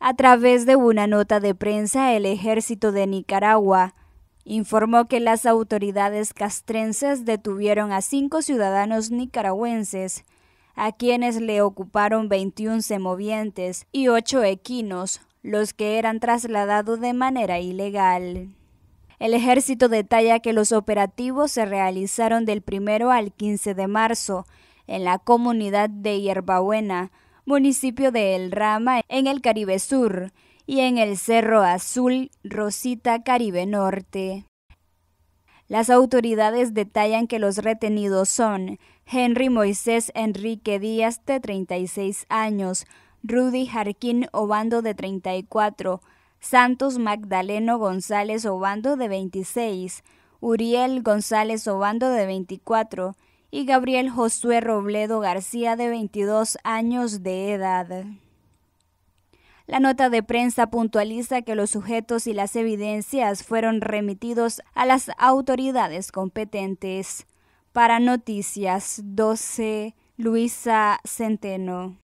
A través de una nota de prensa, el ejército de Nicaragua informó que las autoridades castrenses detuvieron a cinco ciudadanos nicaragüenses, a quienes le ocuparon 21 semovientes y ocho equinos, los que eran trasladados de manera ilegal. El ejército detalla que los operativos se realizaron del primero al 15 de marzo en la comunidad de Hierbabuena, municipio de El Rama en el Caribe Sur y en el Cerro Azul Rosita Caribe Norte. Las autoridades detallan que los retenidos son Henry Moisés Enrique Díaz, de 36 años, Rudy Jarquín Obando, de 34, Santos Magdaleno González Obando, de 26, Uriel González Obando, de 24, y Gabriel Josué Robledo García de 22 años de edad. La nota de prensa puntualiza que los sujetos y las evidencias fueron remitidos a las autoridades competentes. Para Noticias 12, Luisa Centeno.